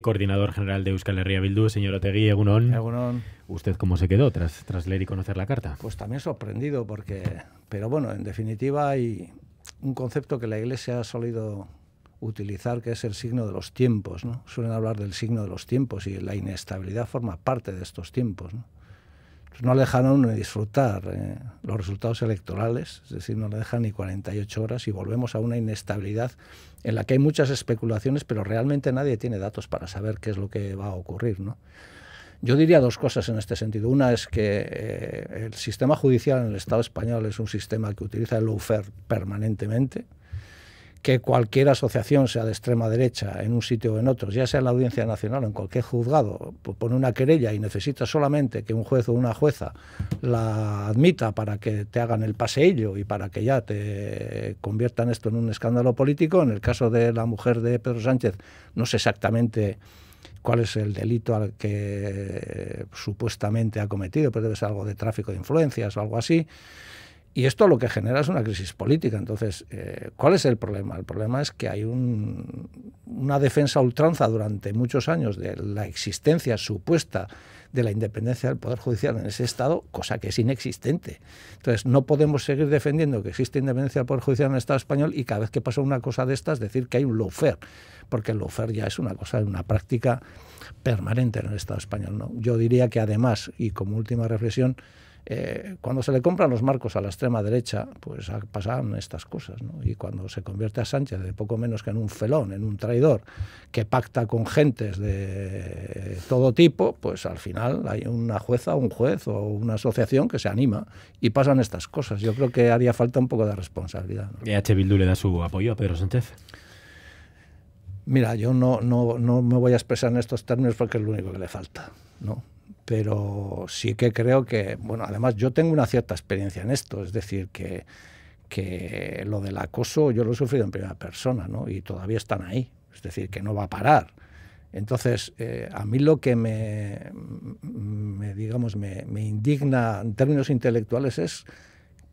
coordinador general de Euskal Herria Bildu, señor Otegui Egunon. Egunon. ¿Usted cómo se quedó tras, tras leer y conocer la carta? Pues también sorprendido, porque. Pero bueno, en definitiva hay un concepto que la Iglesia ha solido utilizar, que es el signo de los tiempos. ¿no? Suelen hablar del signo de los tiempos y la inestabilidad forma parte de estos tiempos. ¿no? Pues no le dejaron ni disfrutar eh, los resultados electorales, es decir, no le dejan ni 48 horas y volvemos a una inestabilidad en la que hay muchas especulaciones, pero realmente nadie tiene datos para saber qué es lo que va a ocurrir. Yo diría dos cosas en este sentido. Una es que eh, el sistema judicial en el Estado español es un sistema que utiliza el lawfare permanentemente, que cualquier asociación, sea de extrema derecha, en un sitio o en otro, ya sea en la Audiencia Nacional o en cualquier juzgado, pone una querella y necesita solamente que un juez o una jueza la admita para que te hagan el paseillo y para que ya te conviertan esto en un escándalo político. En el caso de la mujer de Pedro Sánchez, no sé exactamente cuál es el delito al que eh, supuestamente ha cometido, pero debe ser algo de tráfico de influencias o algo así. Y esto lo que genera es una crisis política. Entonces, eh, ¿cuál es el problema? El problema es que hay una defensa ultranza durante muchos años de la existencia supuesta de la independencia del Poder Judicial en ese Estado, cosa que es inexistente. Entonces, no podemos seguir defendiendo que existe independencia del Poder Judicial en el Estado español y cada vez que pasa una cosa de estas decir que hay un lawfare, porque el lawfare ya es una cosa, una práctica permanente en el Estado español. ¿no? Yo diría que además, y como última reflexión, eh, cuando se le compran los marcos a la extrema derecha, pues pasan estas cosas. ¿no? Y cuando se convierte a Sánchez de poco menos que en un felón, en un traidor, que pacta con gentes de todo tipo, pues al final hay una jueza, un juez o una asociación que se anima y pasan estas cosas. Yo creo que haría falta un poco de responsabilidad. ¿no? E H. Bildu le da su apoyo a Pedro Sánchez? Mira, yo no, no me voy a expresar en estos términos porque es lo único que le falta. ¿no? pero sí que creo que, bueno, además yo tengo una cierta experiencia en esto, es decir, que, que lo del acoso yo lo he sufrido en primera persona, ¿no? Y todavía están ahí, es decir, que no va a parar. Entonces, eh, a mí lo que me, digamos, me, indigna en términos intelectuales es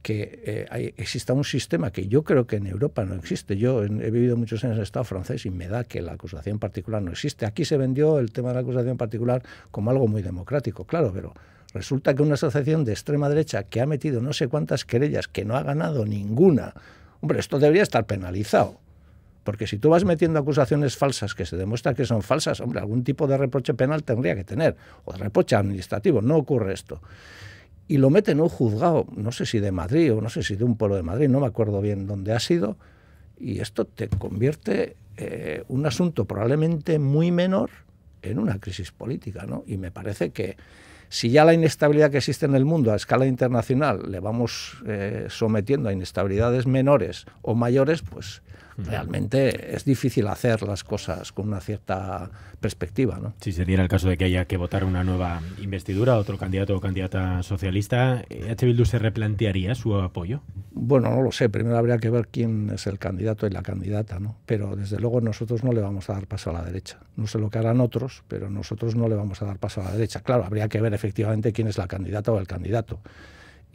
que eh, exista un sistema que yo creo que en Europa no existe. Yo he, vivido muchos años en el Estado francés y me da que la acusación particular no existe. Aquí se vendió el tema de la acusación particular como algo muy democrático, claro, pero resulta que una asociación de extrema derecha que ha metido no sé cuántas querellas, que no ha ganado ninguna, hombre, esto debería estar penalizado. Porque si tú vas metiendo acusaciones falsas que se demuestra que son falsas, hombre, algún tipo de reproche penal tendría que tener, o de reproche administrativo, no ocurre esto y lo mete en un juzgado, no sé si de Madrid o no sé si de un pueblo de Madrid, no me acuerdo bien dónde ha sido, y esto te convierte eh, un asunto probablemente muy menor en una crisis política, Y me parece que si ya la inestabilidad que existe en el mundo a escala internacional le vamos eh, sometiendo a inestabilidades menores o mayores, pues Realmente es difícil hacer las cosas con una cierta perspectiva. ¿no? Si se diera el caso de que haya que votar una nueva investidura, otro candidato o candidata socialista, eh, ¿H. Bildu se replantearía su apoyo? Bueno, no lo sé. Primero habría que ver quién es el candidato y la candidata. ¿no? Pero desde luego nosotros no le vamos a dar paso a la derecha. No sé lo que harán otros, pero nosotros no le vamos a dar paso a la derecha. Claro, habría que ver efectivamente quién es la candidata o el candidato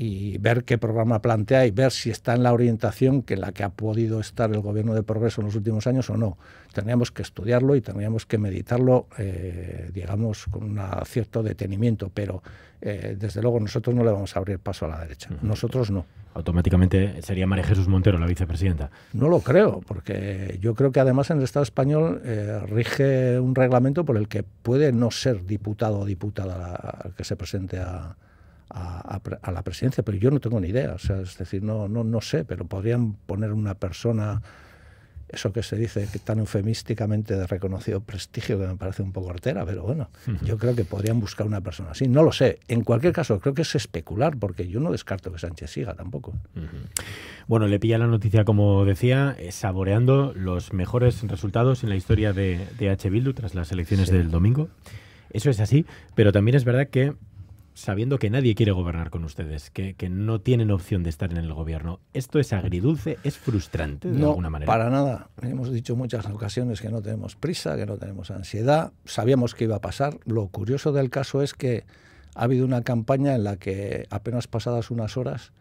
y ver qué programa plantea y ver si está en la orientación que la que ha podido estar el gobierno de progreso en los últimos años o no. Tendríamos que estudiarlo y tendríamos que meditarlo, eh, digamos, con un cierto detenimiento, pero eh, desde luego nosotros no le vamos a abrir paso a la derecha. Nosotros no. Automáticamente sería María Jesús Montero la vicepresidenta. No lo creo, porque yo creo que además en el Estado español eh, rige un reglamento por el que puede no ser diputado o diputada la que se presente a, a, la presidencia, pero yo no tengo ni idea, es decir, no, no, no sé, pero podrían poner una persona, eso que se dice que tan eufemísticamente de reconocido prestigio, que me parece un poco artera, pero bueno, yo creo que podrían buscar una persona así, no lo sé. En cualquier caso, creo que es especular, porque yo no descarto que Sánchez siga tampoco. Bueno, le pilla la noticia, como decía, eh, saboreando los mejores resultados en la historia de, de H. Bildu tras las elecciones del domingo. Eso es así, pero también es verdad que sabiendo que nadie quiere gobernar con ustedes, que, que, no tienen opción de estar en el gobierno. ¿Esto es agridulce? ¿Es frustrante de alguna manera? Para nada. Hemos dicho muchas ocasiones que no tenemos prisa, que no tenemos ansiedad. Sabíamos que iba a pasar. Lo curioso del caso es que ha habido una campaña en la que apenas pasadas unas horas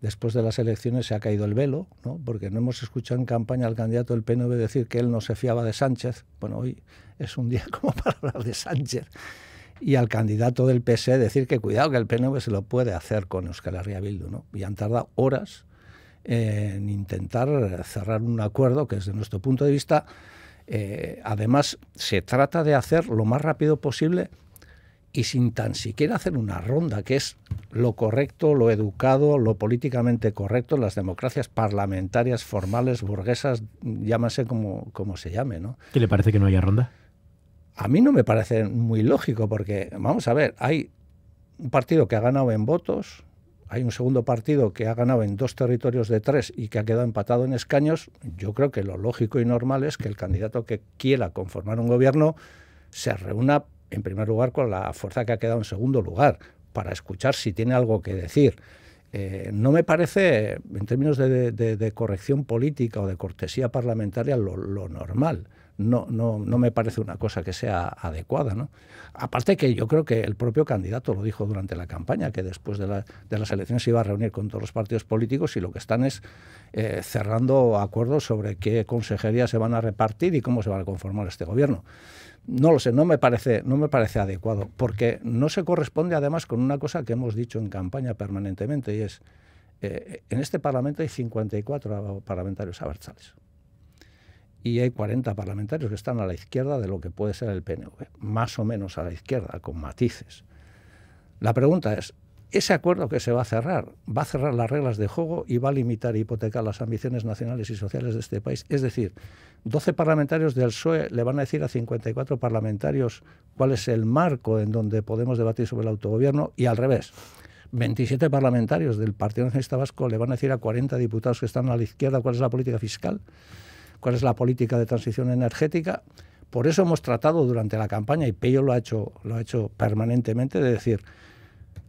después de las elecciones se ha caído el velo, ¿no? porque no hemos escuchado en campaña al candidato del PNV decir que él no se fiaba de Sánchez. Bueno, hoy es un día como para hablar de Sánchez y al candidato del PSE decir que cuidado que el PNV se lo puede hacer con Euskal Herria Bildu. ¿no? Y han tardado horas en intentar cerrar un acuerdo que desde nuestro punto de vista, eh, además, se trata de hacer lo más rápido posible y sin tan siquiera hacer una ronda, que es lo correcto, lo educado, lo políticamente correcto en las democracias parlamentarias, formales, burguesas, llámase como, como se llame. ¿no? ¿Qué le parece que no haya ronda? a mí no me parece muy lógico porque, vamos a ver, hay un partido que ha ganado en votos, hay un segundo partido que ha ganado en dos territorios de tres y que ha quedado empatado en escaños, yo creo que lo lógico y normal es que el candidato que quiera conformar un gobierno se reúna en primer lugar con la fuerza que ha quedado en segundo lugar para escuchar si tiene algo que decir. Eh, no me parece, en términos de, corrección política o de cortesía parlamentaria, lo normal no, no, no me parece una cosa que sea adecuada. Aparte que yo creo que el propio candidato lo dijo durante la campaña, que después de, las elecciones se iba a reunir con todos los partidos políticos y lo que están es eh, cerrando acuerdos sobre qué consejerías se van a repartir y cómo se va a conformar este gobierno. No lo sé, no me parece, no me parece adecuado, porque no se corresponde además con una cosa que hemos dicho en campaña permanentemente y es eh, en este Parlamento hay 54 parlamentarios abertzales y hay 40 parlamentarios que están a la izquierda de lo que puede ser el PNV, más o menos a la izquierda, con matices. La pregunta es, ¿ese acuerdo que se va a cerrar va a cerrar las reglas de juego y va a limitar y e hipotecar las ambiciones nacionales y sociales de este país? Es decir, 12 parlamentarios del PSOE le van a decir a 54 parlamentarios cuál es el marco en donde podemos debatir sobre el autogobierno y al revés. 27 parlamentarios del Partido Nacionalista Vasco le van a decir a 40 diputados que están a la izquierda cuál es la política fiscal cuál es la política de transición energética. Por eso hemos tratado durante la campaña, y Pello lo ha hecho, lo ha hecho permanentemente, de decir,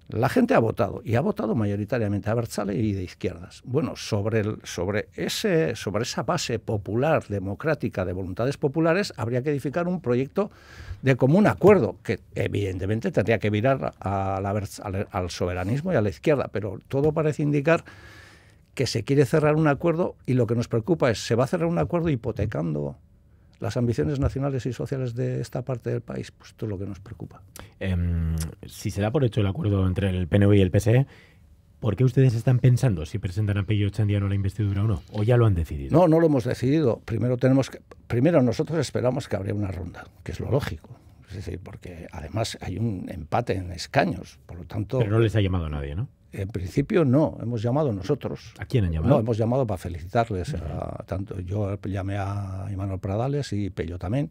la gente ha votado, y ha votado mayoritariamente a Berzale y de izquierdas. Bueno, sobre, el, sobre, ese, sobre esa base popular, democrática, de voluntades populares, habría que edificar un proyecto de común acuerdo, que evidentemente tendría que virar al soberanismo y a la izquierda, pero todo parece indicar que se quiere cerrar un acuerdo y lo que nos preocupa es, ¿se va a cerrar un acuerdo hipotecando las ambiciones nacionales y sociales de esta parte del país? Pues esto es lo que nos preocupa. Em, si se da por hecho el acuerdo entre el PNV y el PSE, ¿Por qué ustedes están pensando si presentan a Pello Chandiano la investidura o no? ¿O ya lo han decidido? No, no lo hemos decidido. Primero tenemos que, primero nosotros esperamos que habría una ronda, que es lo lógico. Es decir, porque además hay un empate en escaños, por lo tanto. Pero no les ha llamado a nadie, ¿no? En principio no, hemos llamado nosotros. ¿A quién han llamado? No, hemos llamado para felicitarles. tanto yo llamé a Imanol Pradales y Pello también.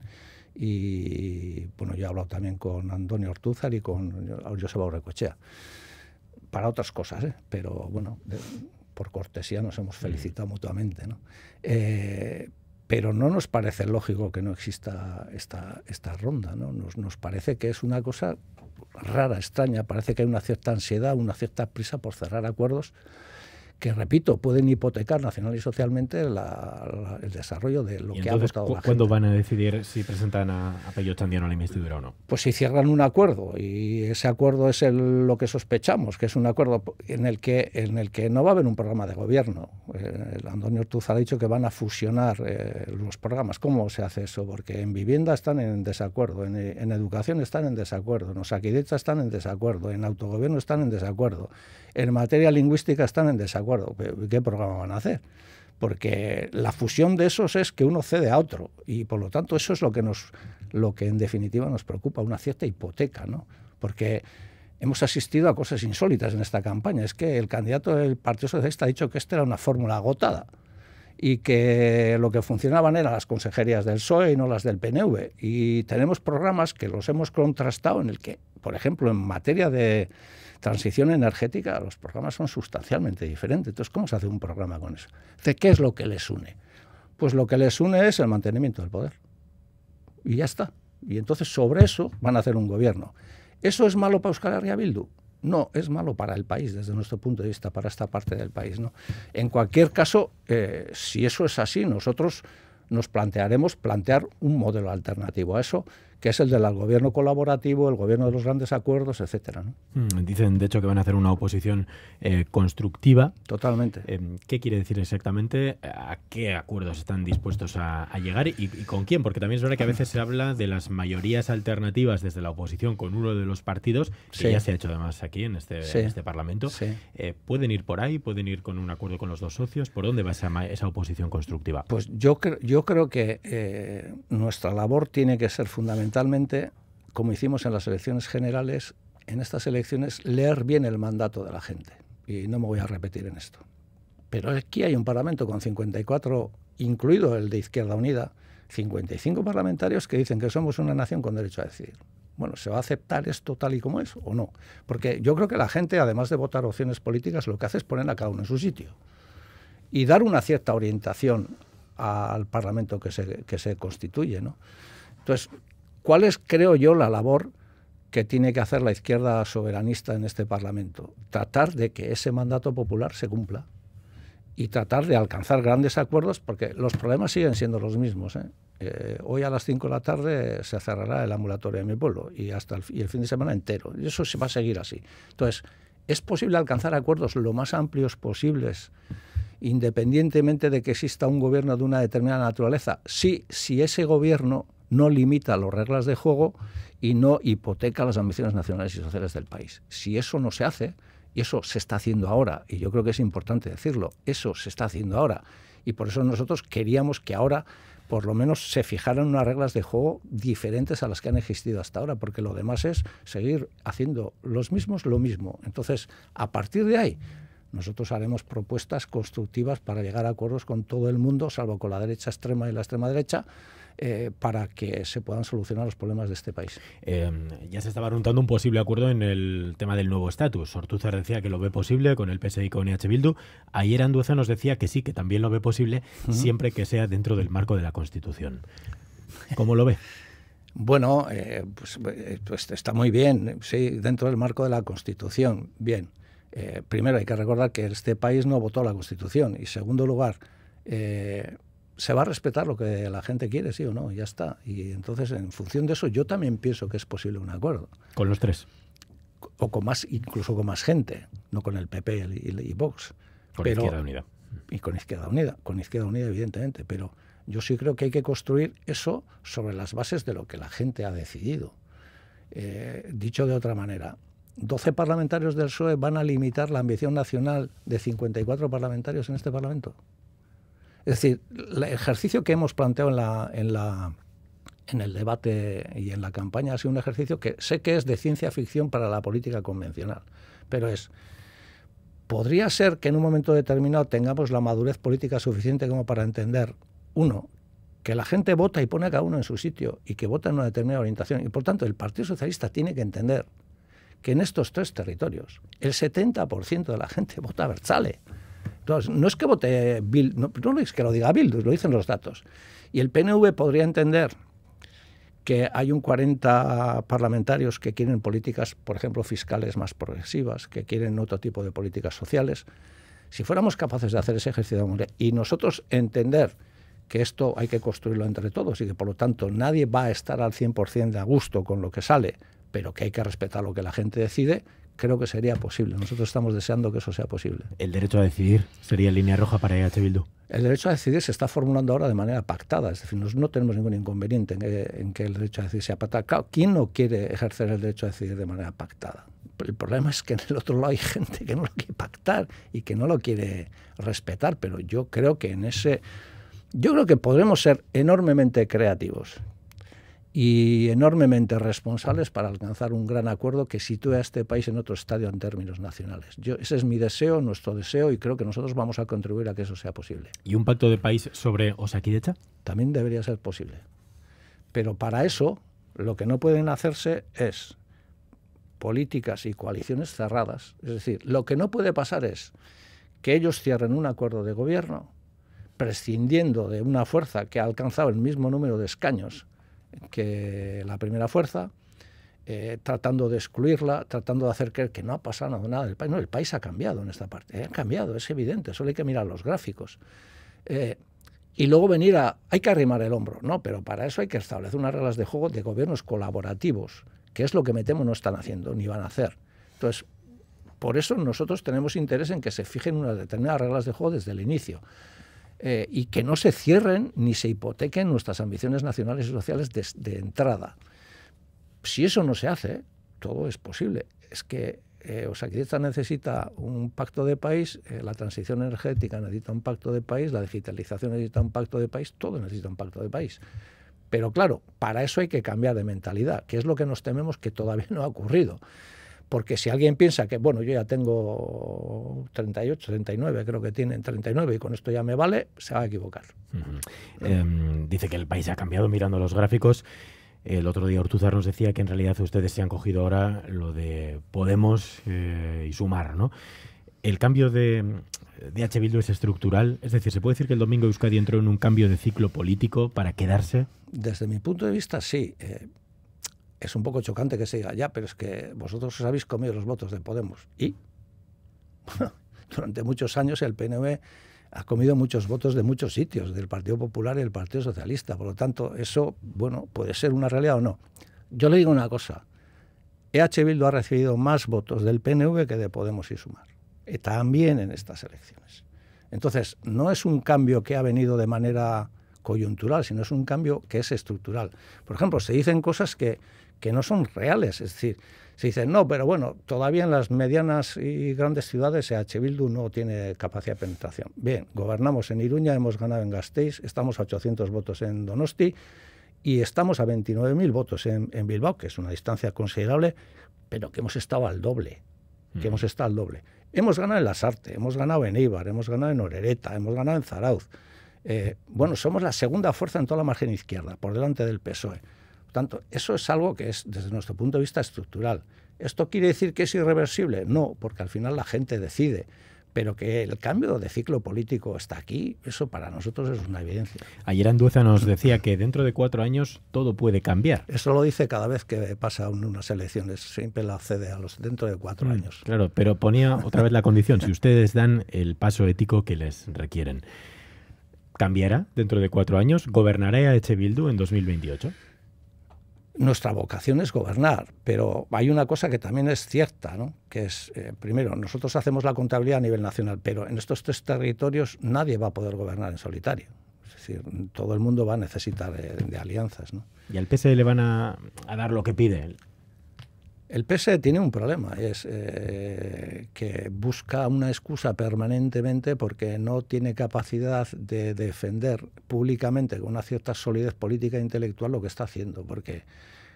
Y bueno, yo he hablado también con Antonio Ortúzar y con Joseba Urrecochea. Para otras cosas, ¿eh? pero bueno, por cortesía nos hemos felicitado mm. mutuamente. ¿no? Eh, pero no nos parece lógico que no exista esta, esta ronda. ¿no? Nos, nos, parece que es una cosa rara, extraña, parece que hay una cierta ansiedad, una cierta prisa por cerrar acuerdos que, repito, pueden hipotecar nacional y socialmente el desarrollo de lo que ha costado la gente. ¿Cuándo van a decidir si presentan a, a Pello Chandiano la o no? Pues si cierran un acuerdo, y ese acuerdo es lo que sospechamos, que es un acuerdo en el que, en el que no va a haber un programa de gobierno. Eh, Antonio Ortuz ha dicho que van a fusionar eh, los programas. ¿Cómo se hace eso? Porque en vivienda están en desacuerdo, en, educación están en desacuerdo, en Osaquidecha están en desacuerdo, en autogobierno están en desacuerdo en materia lingüística están en desacuerdo. ¿Qué programa van a hacer? Porque la fusión de esos es que uno cede a otro y por lo tanto eso es lo que, nos, lo que en definitiva nos preocupa, una cierta hipoteca, ¿no? Porque hemos asistido a cosas insólitas en esta campaña. Es que el candidato del Partido Socialista ha dicho que esta era una fórmula agotada y que lo que funcionaban eran las consejerías del PSOE y no las del PNV. Y tenemos programas que los hemos contrastado en el que, por ejemplo, en materia de transición energética, los programas son sustancialmente diferentes. Entonces, ¿cómo se hace un programa con eso? ¿De ¿Qué es lo que les une? Pues lo que les une es el mantenimiento del poder. Y ya está. Y entonces sobre eso van a hacer un gobierno. ¿Eso es malo para Euskal Herria Bildu? No, es malo para el país, desde nuestro punto de vista, para esta parte del país. ¿no? En cualquier caso, eh, si eso es así, nosotros nos plantearemos plantear un modelo alternativo a eso que es el del gobierno colaborativo, el gobierno de los grandes acuerdos, etcétera. Mm, dicen, de hecho, que van a hacer una oposición eh, constructiva. Totalmente. Em, ¿Qué quiere decir exactamente? ¿A qué acuerdos están dispuestos a, llegar y, con quién? Porque también es verdad que a veces se habla de las mayorías alternativas desde la oposición con uno de los partidos, que ya se ha hecho además aquí en este, este Parlamento. Eh, ¿Pueden ir por ahí? ¿Pueden ir con un acuerdo con los dos socios? ¿Por dónde va esa, esa oposición constructiva? Pues yo, yo creo que eh, nuestra labor tiene que ser fundamental fundamentalmente, como hicimos en las elecciones generales, en estas elecciones leer bien el mandato de la gente. Y no me voy a repetir en esto. Pero aquí hay un Parlamento con 54, incluido el de Izquierda Unida, 55 parlamentarios que dicen que somos una nación con derecho a decidir. Bueno, ¿se va a aceptar esto tal y como es o no? Porque yo creo que la gente, además de votar opciones políticas, lo que hace es poner a cada uno en su sitio y dar una cierta orientación al Parlamento que se, que se constituye. ¿no? Entonces, ¿Cuál es, creo yo, la labor que tiene que hacer la izquierda soberanista en este Parlamento? Tratar de que ese mandato popular se cumpla y tratar de alcanzar grandes acuerdos, porque los problemas siguen siendo los mismos. ¿eh? Eh, hoy a las 5 de la tarde se cerrará el ambulatorio de mi pueblo y hasta el, y el fin de semana entero. Y eso se va a seguir así. Entonces, es posible alcanzar acuerdos lo más amplios posibles, independientemente de que exista un gobierno de una determinada naturaleza. Sí, si ese gobierno no limita las reglas de juego y no hipoteca las ambiciones nacionales y sociales del país. Si eso no se hace, y eso se está haciendo ahora, y yo creo que es importante decirlo, eso se está haciendo ahora, y por eso nosotros queríamos que ahora por lo menos se fijaran unas reglas de juego diferentes a las que han existido hasta ahora, porque lo demás es seguir haciendo los mismos lo mismo. Entonces, a partir de ahí, nosotros haremos propuestas constructivas para llegar a acuerdos con todo el mundo, salvo con la derecha extrema y la extrema derecha, eh, para que se puedan solucionar los problemas de este país. Em, ya se estaba apuntando un posible acuerdo en el tema del nuevo estatus. Ortuzar decía que lo ve posible con el PSI y con EH Bildu. Ayer Anduza nos decía que sí, que también lo ve posible, siempre que sea dentro del marco de la Constitución. ¿Cómo lo ve? Bueno, eh, pues, eh, pues, está muy bien, sí, dentro del marco de la Constitución. Bien, primero hay que recordar que este país no votó la Constitución y, segundo lugar, eh, se va a respetar lo que la gente quiere, sí o no, ya está. Y entonces, en función de eso, yo también pienso que es posible un acuerdo. Con los tres. O con más, incluso con más gente, no con el PP y, Vox. Con Izquierda Unida. Y con Izquierda Unida, con Izquierda Unida, evidentemente. Pero yo sí creo que hay que construir eso sobre las bases de lo que la gente ha decidido. Eh, dicho de otra manera, 12 parlamentarios del PSOE van a limitar la ambición nacional de 54 parlamentarios en este Parlamento. Es decir, el ejercicio que hemos planteado en, la, la, en el debate y en la campaña ha sido un ejercicio que sé que es de ciencia ficción para la política convencional, pero es, podría ser que en un momento determinado tengamos la madurez política suficiente como para entender, uno, que la gente vota y pone a cada uno en su sitio y que vota en una determinada orientación. Y por tanto, el Partido Socialista tiene que entender que en estos tres territorios el 70% de la gente vota a Berzale no es que vote Bill, no, es que lo diga Bill, lo dicen los datos. Y el PNV podría entender que hay un 40 parlamentarios que quieren políticas, por ejemplo, fiscales más progresivas, que quieren otro tipo de políticas sociales. Si fuéramos capaces de hacer ese ejercicio y nosotros entender que esto hay que construirlo entre todos y que por lo tanto nadie va a estar al 100% de a gusto con lo que sale, pero que hay que respetar lo que la gente decide, creo que sería posible. Nosotros estamos deseando que eso sea posible. ¿El derecho a decidir sería línea roja para EH Bildu? El derecho a decidir se está formulando ahora de manera pactada, es decir, no tenemos ningún inconveniente en que, el derecho a decidir sea pactado. ¿quién no quiere ejercer el derecho a decidir de manera pactada? el problema es que en el otro lado hay gente que no lo quiere pactar y que no lo quiere respetar, pero yo creo que en ese yo creo que podremos ser enormemente creativos y enormemente responsables para alcanzar un gran acuerdo que sitúe a este país en otro estadio en términos nacionales. ese es mi deseo, nuestro deseo, y creo que nosotros vamos a contribuir a que eso sea posible. ¿Y un pacto de país sobre Osakidecha? También debería ser posible. Pero para eso, lo que no pueden hacerse es políticas y coaliciones cerradas. Es decir, lo que no puede pasar es que ellos cierren un acuerdo de gobierno prescindiendo de una fuerza que ha alcanzado el mismo número de escaños que la primera fuerza, eh, tratando de excluirla, tratando de hacer creer que no ha pasado nada del país. No, el país ha cambiado en esta parte, eh, ha cambiado, es evidente, solo hay que mirar los gráficos. Eh, y luego venir a, hay que arrimar el hombro, no, pero para eso hay que establecer unas reglas de juego de gobiernos colaborativos, que es lo que me temo no están haciendo, ni van a hacer. Entonces, por eso nosotros tenemos interés en que se fijen unas determinadas reglas de juego desde el inicio. Eh, y que no se cierren ni se hipotequen nuestras ambiciones nacionales y sociales de, entrada. Si eso no se hace, todo es posible. Es que eh, necesita un pacto de país, eh, la transición energética necesita un pacto de país, la digitalización necesita un pacto de país, todo necesita un pacto de país. Pero claro, para eso hay que cambiar de mentalidad, que es lo que nos tememos que todavía no ha ocurrido. Porque si alguien piensa que, bueno, yo ya tengo 38, 39, creo que tienen 39 y con esto ya me vale, se va a equivocar. Em, dice que el país ha cambiado mirando los gráficos. El otro día Ortuzar nos decía que en realidad ustedes se han cogido ahora lo de Podemos eh, y Sumar, ¿no? El cambio de, H. Bildu es estructural, es decir, ¿se puede decir que el domingo Euskadi entró en un cambio de ciclo político para quedarse? Desde mi punto de vista, sí. Eh, es un poco chocante que se diga, ya, pero es que vosotros os habéis comido los votos de Podemos. Y durante muchos años el PNV ha comido muchos votos de muchos sitios, del Partido Popular y del Partido Socialista. Por lo tanto, eso, bueno, puede ser una realidad o no. Yo le digo una cosa. EH Bildu ha recibido más votos del PNV que de Podemos y Sumar. también en estas elecciones. Entonces, no es un cambio que ha venido de manera coyuntural, sino es un cambio que es estructural. Por ejemplo, se dicen cosas que que no son reales. Es decir, se dice, no, pero bueno, todavía en las medianas y grandes ciudades EH Bildu no tiene capacidad de penetración. Bien, gobernamos en Iruña, hemos ganado en Gasteiz, estamos a 800 votos en Donosti y estamos a 29.000 votos en, Bilbao, que es una distancia considerable, pero que hemos estado al doble, que mm. hemos estado al doble. Hemos ganado en Lasarte, hemos ganado en Ibar, hemos ganado en Orereta, hemos ganado en Zarauz. Eh, bueno, somos la segunda fuerza en toda la margen izquierda, por delante del PSOE. Por tanto, eso es algo que es, desde nuestro punto de vista, estructural. ¿Esto quiere decir que es irreversible? No, porque al final la gente decide. Pero que el cambio de ciclo político está aquí, eso para nosotros es una evidencia. Ayer Andueza nos decía que dentro de cuatro años todo puede cambiar. Eso lo dice cada vez que pasa unas elecciones, siempre la cede a los dentro de cuatro mm, años. Claro, pero ponía otra vez la condición, si ustedes dan el paso ético que les requieren. ¿Cambiará dentro de cuatro años? ¿Gobernará a Echebildu en 2028? Nuestra vocación es gobernar, pero hay una cosa que también es cierta, ¿no? que es, eh, primero, nosotros hacemos la contabilidad a nivel nacional, pero en estos tres territorios nadie va a poder gobernar en solitario. Es decir, todo el mundo va a necesitar eh, de, alianzas. ¿no? Y al PC le van a, a, dar lo que pide. El PS e tiene un problema, es eh, que busca una excusa permanentemente porque no tiene capacidad de defender públicamente con una cierta solidez política e intelectual lo que está haciendo, porque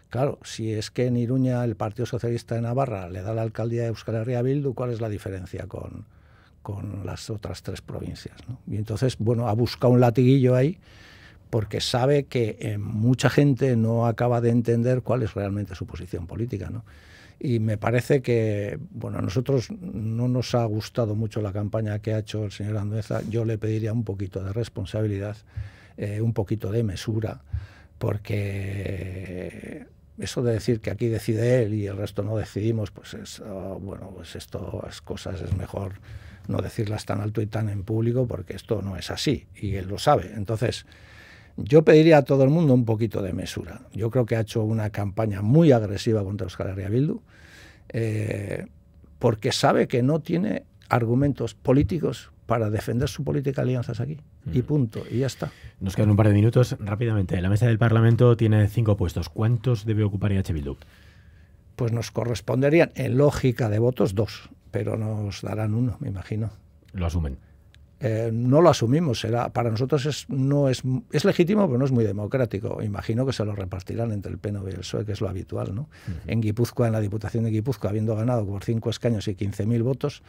Claro, si es que en Iruña el Partido Socialista de Navarra le da la alcaldía de Euskal Herria Bildu, ¿cuál es la diferencia con, las otras tres provincias? Y entonces, bueno, ha buscado un latiguillo ahí porque sabe que eh, mucha gente no acaba de entender cuál es realmente su posición política. ¿no? Y me parece que, bueno, a nosotros no nos ha gustado mucho la campaña que ha hecho el señor Andueza. Yo le pediría un poquito de responsabilidad, eh, un poquito de mesura, porque eso de decir que aquí decide él y el resto no decidimos, pues es oh, bueno, pues es cosas es mejor no decirlas tan alto y tan en público porque esto no es así y él lo sabe. Entonces, yo pediría a todo el mundo un poquito de mesura. Yo creo que ha hecho una campaña muy agresiva contra Euskal Herria Bildu, eh, porque sabe que no tiene argumentos políticos para defender su política de alianzas aquí. Y mm. punto, y ya está. Nos quedan un par de minutos rápidamente. La mesa del Parlamento tiene cinco puestos. ¿Cuántos debe ocupar IH Bildu? Pues nos corresponderían, en lógica de votos, dos, pero nos darán uno, me imagino. Lo asumen. Eh, no lo asumimos. para nosotros es, no es, legítimo, pero no es muy democrático. Imagino que se lo repartirán entre el PNV y el PSOE, que es lo habitual. ¿no? En Guipúzcoa, en la Diputación de Guipúzcoa, habiendo ganado por cinco escaños y 15.000 votos,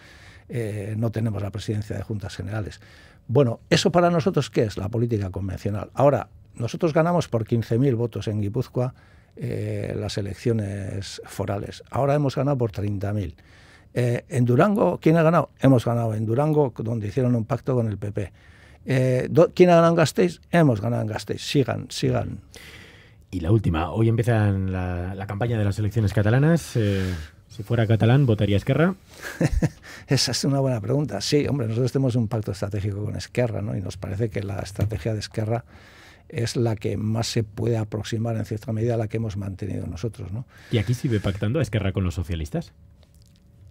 eh, no tenemos la presidencia de Juntas Generales. Bueno, ¿eso para nosotros qué es? La política convencional. Ahora, nosotros ganamos por 15.000 votos en Guipúzcoa eh, las elecciones forales. Ahora hemos ganado por 30.000. Eh, en Durango, ¿quién ha ganado? Hemos ganado en Durango, donde hicieron un pacto con el PP. Eh, ¿Quién ha ganado en Gasteiz? Hemos ganado en Gasteiz. Sigan, sigan. Y la última, hoy empieza la, campaña de las elecciones catalanas. Eh, si fuera catalán, ¿votaría Esquerra? Esa es una buena pregunta. Sí, hombre, nosotros tenemos un pacto estratégico con Esquerra, ¿no? Y nos parece que la estrategia de Esquerra es la que más se puede aproximar en cierta medida a la que hemos mantenido nosotros. ¿no? ¿Y aquí sigue pactando Esquerra con los socialistas?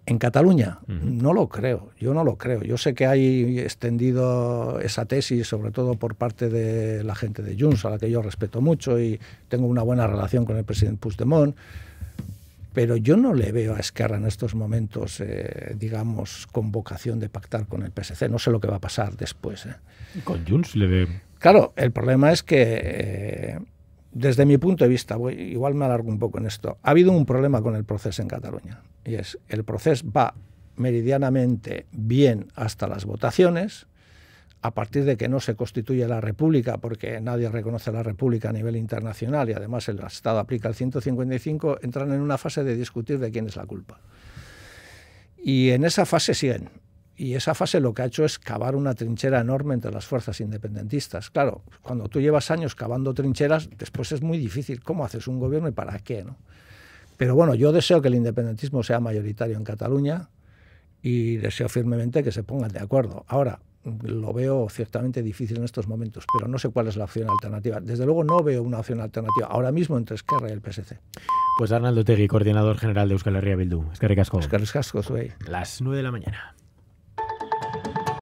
¿En Cataluña? No lo creo, yo no lo creo. Yo sé que hay extendido esa tesis, sobre todo por parte de la gente de Junts, a la que yo respeto mucho y tengo una buena relación con el presidente Puigdemont, pero yo no le veo a Esquerra en estos momentos, eh, digamos, con vocación de pactar con el PSC. No sé lo que va a pasar después. Eh. ¿Con Junts le veo? Claro, el problema es que... Eh, desde mi punto de vista, igual me alargo un poco en esto, ha habido un problema con el proceso en Cataluña. Y es, el proceso va meridianamente bien hasta las votaciones, a partir de que no se constituye la República, porque nadie reconoce la República a nivel internacional y además el Estado aplica el 155, entran en una fase de discutir de quién es la culpa. Y en esa fase siguen. Y esa fase lo que ha hecho es cavar una trinchera enorme entre las fuerzas independentistas. Claro, cuando tú llevas años cavando trincheras, después es muy difícil cómo haces un gobierno y para qué. ¿no? Pero bueno, yo deseo que el independentismo sea mayoritario en Cataluña y deseo firmemente que se pongan de acuerdo. Ahora, lo veo ciertamente difícil en estos momentos, pero no sé cuál es la opción alternativa. Desde luego no veo una opción alternativa ahora mismo entre Esquerra y el PSC. Pues Arnaldo Tegui, coordinador general de Euskal Herria Bildu. Cascos. Esquerra y Cascos, soy. Las nueve de la mañana.